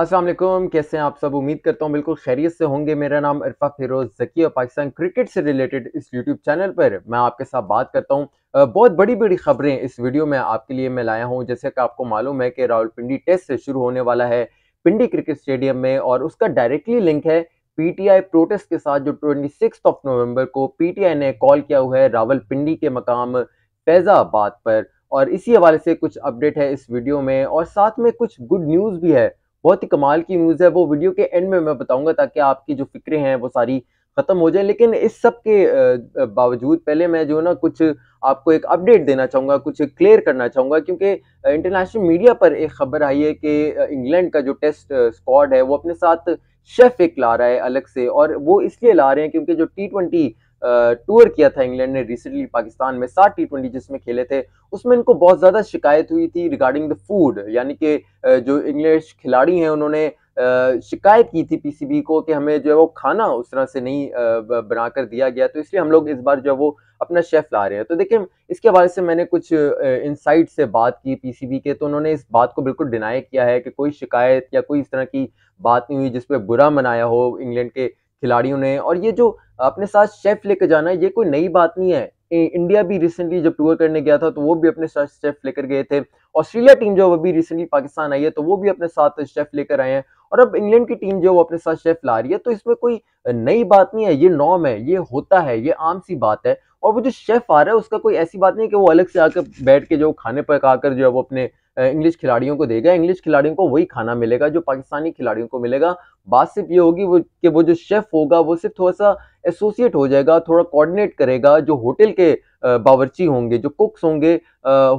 असलम कैसे हैं आप सब उम्मीद करता हूँ बिल्कुल खैरियत से होंगे मेरा नाम अरफा फिरोज जकी और पाकिस्तान क्रिकेट से रिलेटेड इस यूट्यूब चैनल पर मैं आपके साथ बात करता हूँ बहुत बड़ी बड़ी खबरें इस वीडियो में आपके लिए मैं लाया हूँ जैसे कि आपको मालूम है कि पिंडी टेस्ट से शुरू होने वाला है पिंडी क्रिकेट स्टेडियम में और उसका डायरेक्टली लिंक है पी प्रोटेस्ट के साथ जो ट्वेंटी ऑफ नवम्बर को पी ने कॉल किया हुआ है रावल के मकाम फैज़ाबाद पर और इसी हवाले से कुछ अपडेट है इस वीडियो में और साथ में कुछ गुड न्यूज़ भी है बहुत ही कमाल की न्यूज़ है वो वीडियो के एंड में मैं बताऊंगा ताकि आपकी जो फिक्रें हैं वो सारी ख़त्म हो जाए लेकिन इस सब के बावजूद पहले मैं जो ना कुछ आपको एक अपडेट देना चाहूँगा कुछ क्लियर करना चाहूँगा क्योंकि इंटरनेशनल मीडिया पर एक खबर आई है कि इंग्लैंड का जो टेस्ट स्क्वाड है वो अपने साथ शेफ एक ला रहा है अलग से और वो इसलिए ला रहे हैं क्योंकि जो टी ट्वेंटी टूर किया था इंग्लैंड ने रिसेंटली पाकिस्तान में सात टी ट्वेंटी जिसमें खेले थे उसमें इनको बहुत ज़्यादा शिकायत हुई थी रिगार्डिंग द फूड यानी कि जो इंग्लिश खिलाड़ी हैं उन्होंने शिकायत की थी पीसीबी को कि हमें जो है वो खाना उस तरह से नहीं बनाकर दिया गया तो इसलिए हम लोग इस बार जो है वो अपना शेफ़ ला रहे हैं तो देखिए इसके हवाले से मैंने कुछ इनसाइट से बात की पीसीबी के तो उन्होंने इस बात को बिल्कुल डिनाई किया है कि कोई शिकायत या कोई इस तरह की बात नहीं हुई जिसपे बुरा मनाया हो इंग्लैंड के खिलाड़ियों ने और ये जो अपने साथ शेफ लेकर जाना है ये कोई नई बात नहीं है इंडिया भी रिसेंटली जब टूर करने गया था तो वो भी अपने साथ शेफ लेकर गए थे ऑस्ट्रेलिया टीम जो अभी रिसेंटली पाकिस्तान आई है तो वो भी अपने साथ शेफ लेकर आए हैं और अब इंग्लैंड की टीम जो वो अपने साथ शेफ ला रही है तो इसमें कोई नई बात नहीं है ये नॉर्म है ये होता है ये आम सी बात है और वो जो शेफ आ रहा है उसका कोई ऐसी बात नहीं है कि वो अलग से आकर बैठ के जो खाने पकाकर जो है वो अपने इंग्लिश खिलाड़ियों को देगा इंग्लिश खिलाड़ियों को वही खाना मिलेगा जो पाकिस्तानी खिलाड़ियों को मिलेगा बात सिर्फ ये होगी वो कि वो जो शेफ़ होगा वो सिर्फ थोड़ा सा एसोसिएट हो जाएगा थोड़ा कोऑर्डिनेट करेगा जो होटल के बावर्ची होंगे जो कुक्स होंगे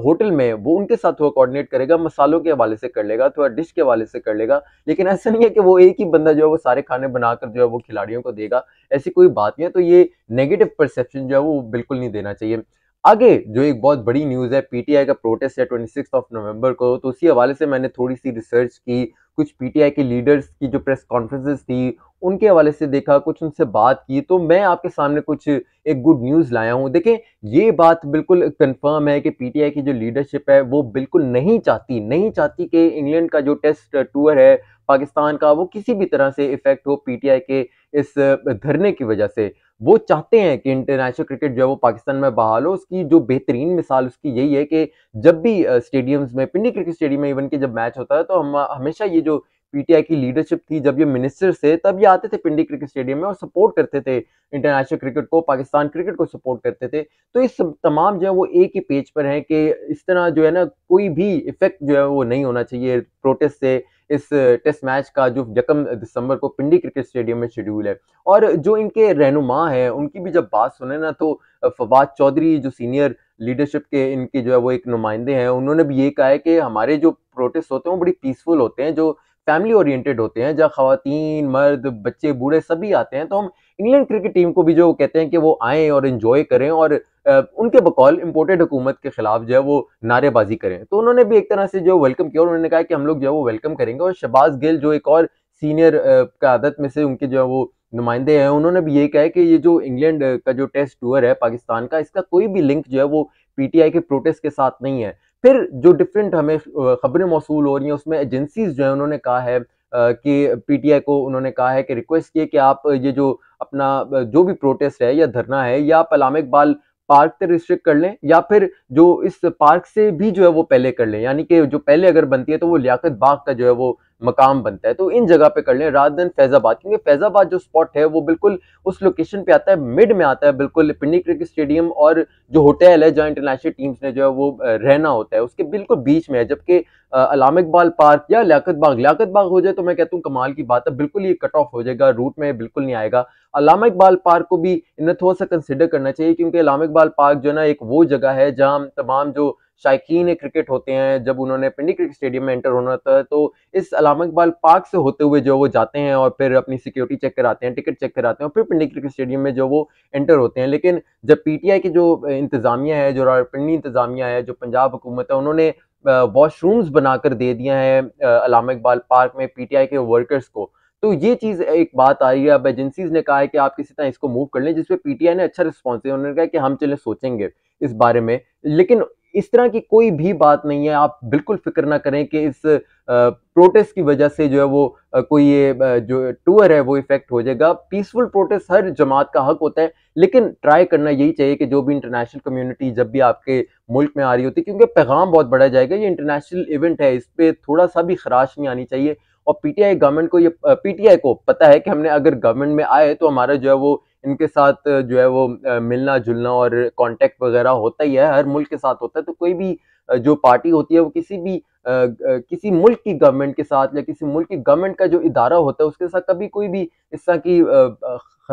होटल में वो उनके साथ थोड़ा कोऑर्डिनेट करेगा मसालों के हवाले से कर लेगा थोड़ा डिश के हवाले से कर लेगा लेकिन ऐसा नहीं है कि वो एक ही बंदा जो है वो सारे खाने बनाकर जो है वो खिलाड़ियों को देगा ऐसी कोई बात नहीं है तो ये नेगेटिव परसेप्शन जो है वो बिल्कुल नहीं देना चाहिए आगे जो एक बहुत बड़ी न्यूज़ है पीटीआई का प्रोटेस्ट है ट्वेंटी ऑफ नवंबर को तो उसी हवाले से मैंने थोड़ी सी रिसर्च की कुछ पीटीआई के लीडर्स की जो प्रेस कॉन्फ्रेंसेस थी उनके हवाले से देखा कुछ उनसे बात की तो मैं आपके सामने कुछ एक गुड न्यूज़ लाया हूँ देखें ये बात बिल्कुल कंफर्म है कि पीटीआई की जो लीडरशिप है वो बिल्कुल नहीं चाहती नहीं चाहती कि इंग्लैंड का जो टेस्ट टूर है पाकिस्तान का वो किसी भी तरह से इफेक्ट हो पीटीआई के इस धरने की वजह से वो चाहते हैं कि इंटरनेशनल क्रिकेट जो है वो पाकिस्तान में बहाल हो उसकी जो बेहतरीन मिसाल उसकी यही है कि जब भी स्टेडियम्स में पिंडी क्रिकेट स्टेडियम में इवन के जब मैच होता है तो हम हमेशा ये जो पीटीआई की लीडरशिप थी जब ये मिनिस्टर्स थे तब ये आते थे पिंडी क्रिकेट स्टेडियम में और सपोर्ट करते थे इंटरनेशनल क्रिकेट को पाकिस्तान क्रिकेट को सपोर्ट करते थे तो इस तमाम जो है वो एक ही पेज पर हैं कि इस तरह जो है ना कोई भी इफेक्ट जो है वो नहीं होना चाहिए प्रोटेस्ट से इस टेस्ट मैच का जो यकम दिसंबर को पिंडी क्रिकेट स्टेडियम में शेड्यूल है और जो इनके रहनुमा हैं उनकी भी जब बात सुने ना तो फवाद चौधरी जो सीनियर लीडरशिप के इनके जो है वो एक नुमाइंदे हैं उन्होंने भी ये कहा है कि हमारे जो प्रोटेस्ट होते हैं वो बड़ी पीसफुल होते हैं जो फैमिली ओरिएंटेड होते हैं जहाँ खातन मर्द बच्चे बूढ़े सभी आते हैं तो हम इंग्लैंड क्रिकेट टीम को भी जो कहते हैं कि वो आएँ और इन्जॉय करें और उनके बकौल इम्पोर्टेड हुकूमत के खिलाफ जो है वो नारेबाजी करें तो उन्होंने भी एक तरह से जो वेलकम किया उन्होंने कहा कि हम लोग जो है वो वेलकम करेंगे और शबाज गिल जो एक और सीनियर क्यादत में से उनके जो है वो नुमाइंदे हैं उन्होंने भी ये कहा कि ये जो इंग्लैंड का जो टेस्ट टूर है पाकिस्तान का इसका कोई भी लिंक जो है वो पीटीआई के प्रोटेस्ट के साथ नहीं है फिर जो डिफरेंट हमें खबरें मौसू हो रही हैं उसमें एजेंसीज जो है उन्होंने कहा है कि पीटीआई को उन्होंने कहा है कि रिक्वेस्ट किए कि आप ये जो अपना जो भी प्रोटेस्ट है या धरना है या आप अलाम इकबाल पार्क तक रिस्ट्रिक्ट कर लें या फिर जो इस पार्क से भी जो है वो पहले कर लें यानी कि जो पहले अगर बनती है तो वो लियाकत बाग का जो है वो मकाम बनता है तो इन जगह पे कर लें रात दिन फैजाबाद क्योंकि फैजाबाद जो स्पॉट है वो बिल्कुल उस लोकेशन पे आता है मिड में आता है बिल्कुल पिंडी क्रिकेट स्टेडियम और जो होटल है जहाँ इंटरनेशनल टीम्स ने जो है वो रहना होता है उसके बिल्कुल बीच में है जबकि अलाम इकबाल पार्क या लियात बाग लियात बाग हो जाए तो मैं कहता हूँ कमाल की बात है बिल्कुल ये कट ऑफ हो जाएगा रूट में बिल्कुल नहीं आएगा अलामा इकबाल पार्क को भी इन्हें थोड़ा सा कंसिडर करना चाहिए क्योंकि अलाम इकबाल पार्क जो है ना एक वो जगह है जहाँ तमाम जो शायकीन क्रिकेट होते हैं जब उन्होंने पिंडी क्रिकेट स्टेडियम में एंटर होना होता है तो इस अलामक बाल पार्क से होते हुए जो वो जाते हैं और फिर अपनी सिक्योरिटी चेक कराते हैं टिकट चेक कराते हैं और फिर पिंडी क्रिकेट स्टेडियम में जो वो एंटर होते हैं लेकिन जब पीटीआई की जो इंतज़ामिया है जो पिंडी इंतज़ामिया है जो पंजाब हुकूमत है उन्होंने वॉशरूम्स बनाकर दे दिया है अलाम इकबाल पार्क में पीटीआई के वर्कर्स को तो ये चीज़ एक बात आ रही है अब एजेंसीज ने कहा है कि आप किसी तरह इसको मूव कर लें जिसपे पीटीआई ने अच्छा रिस्पॉन्स दिया उन्होंने कहा कि हम चले सोचेंगे इस बारे में लेकिन इस तरह की कोई भी बात नहीं है आप बिल्कुल फिक्र ना करें कि इस प्रोटेस्ट की वजह से जो है वो कोई ये जो टूर है वो इफेक्ट हो जाएगा पीसफुल प्रोटेस्ट हर जमात का हक होता है लेकिन ट्राई करना यही चाहिए कि जो भी इंटरनेशनल कम्युनिटी जब भी आपके मुल्क में आ रही होती है क्योंकि पैगाम बहुत बड़ा जाएगा ये इंटरनेशनल इवेंट है इस पर थोड़ा सा भी खराश नहीं आनी चाहिए और पीटीआई गवर्नमेंट को ये पीटीआई को पता है कि हमने अगर गवर्नमेंट में आए तो हमारा जो है वो इनके साथ जो है वो मिलना जुलना और कांटेक्ट वगैरह होता ही है हर मुल्क के साथ होता है तो कोई भी जो पार्टी होती है वो किसी भी किसी मुल्क की गवर्नमेंट के साथ या किसी मुल्क की गवर्नमेंट का जो इदारा होता है उसके साथ कभी कोई भी इस तरह की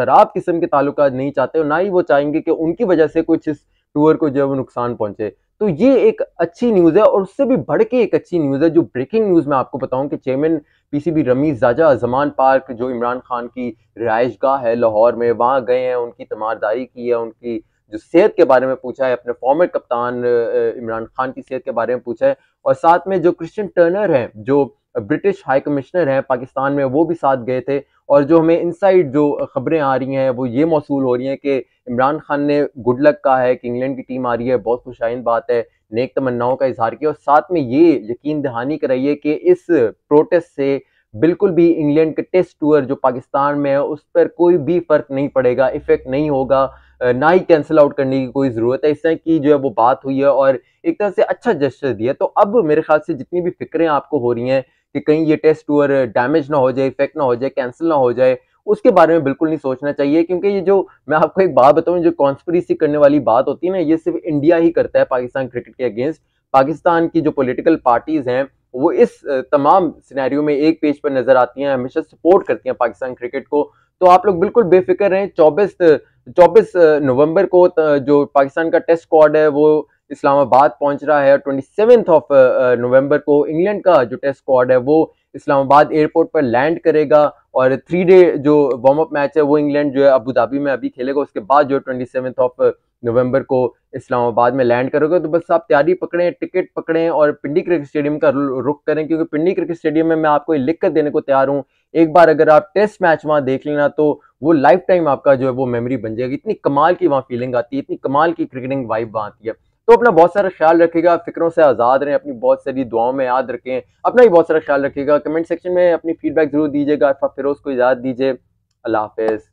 ख़राब किस्म के ताल्लुक नहीं चाहते और ना ही वो चाहेंगे कि उनकी वजह से कुछ इस टूर को जो है वो नुकसान पहुँचे तो ये एक अच्छी न्यूज़ है और उससे भी बढ़ के एक अच्छी न्यूज़ है जो ब्रेकिंग न्यूज़ मैं आपको बताऊं कि चेयरमैन पीसीबी रमीज जाजा जमान पार्क जो इमरान खान की रिहाइश गाह है लाहौर में वहाँ गए हैं उनकी तमारदारी की है उनकी जो सेहत के बारे में पूछा है अपने फॉर्मर कप्तान इमरान खान की सेहत के बारे में पूछा है और साथ में जो क्रिश्चियन टर्नर है जो ब्रिटिश हाई कमिश्नर हैं पाकिस्तान में वो भी साथ गए थे और जो हमें इनसाइड जो खबरें आ रही हैं वो ये मौसू हो रही हैं कि इमरान खान ने गुड लक कहा है कि इंग्लैंड की टीम आ रही है बहुत खुशाइन बात है नेक तमन्नाओं का इजहार किया और साथ में ये यकीन दहानी कराइए कि इस प्रोटेस्ट से बिल्कुल भी इंग्लैंड के टेस्ट टूर जो पाकिस्तान में है उस पर कोई भी फ़र्क नहीं पड़ेगा इफ़ेक्ट नहीं होगा ना ही कैंसिल आउट करने की कोई ज़रूरत है इस तरह की जो है वो बात हुई है और एक तरह से अच्छा जस्टर दिया तो अब मेरे ख्याल से जितनी भी फिक्रें आपको हो रही हैं कि कहीं ये टेस्ट टूर डैमेज ना हो जाए इफेक्ट ना हो जाए कैंसिल ना हो जाए उसके बारे में बिल्कुल नहीं सोचना चाहिए क्योंकि ये जो मैं आपको एक बात बताऊँ जो कॉन्स्परेसी करने वाली बात होती है ना ये सिर्फ इंडिया ही करता है पाकिस्तान क्रिकेट के अगेंस्ट पाकिस्तान की जो पोलिटिकल पार्टीज हैं वो इस तमाम सिनेरियो में एक पेज पर नजर आती हैं हमेशा सपोर्ट करती हैं पाकिस्तान क्रिकेट को तो आप लोग बिल्कुल बेफिक्र हैं चौबीस चौबीस नवंबर को जो पाकिस्तान का टेस्ट स्क्वाड है वो इस्लामाबाद पहुंच रहा है और ट्वेंटी ऑफ नवंबर को इंग्लैंड का जो टेस्ट स्क्वाड है वो इस्लामाबाद एयरपोर्ट पर लैंड करेगा और थ्री डे जो वार्म अप मैच है वो इंग्लैंड जो है अबू धाबी में अभी खेलेगा उसके बाद जो ट्वेंटी ऑफ नवंबर को इस्लामाबाद में लैंड करोगे तो बस आप तैयारी पकड़ें टिकट पकड़ें और पिंडी क्रिकेट स्टेडियम का रुख करें क्योंकि पिंडी क्रिकेट स्टेडियम में मैं आपको लिख कर देने को तैयार हूँ एक बार अगर आप टेस्ट मैच वहाँ देख लेना तो वो लाइफ टाइम आपका जो है वो मेमोरी बन जाएगी इतनी कमाल की वहाँ फीलिंग आती है इतनी कमाल की क्रिकेटिंग वाइब वहाँ आती है तो अपना बहुत सारा ख्याल रखेगा फिक्रों से आज़ाद रहें अपनी बहुत सारी दुआओं में याद रखें अपना ही बहुत सारा ख्याल रखेगा कमेंट सेक्शन में अपनी फीडबैक ज़रूर दीजिएगा फिरोज फिर उसको दीजिए अल्लाह हाफिज़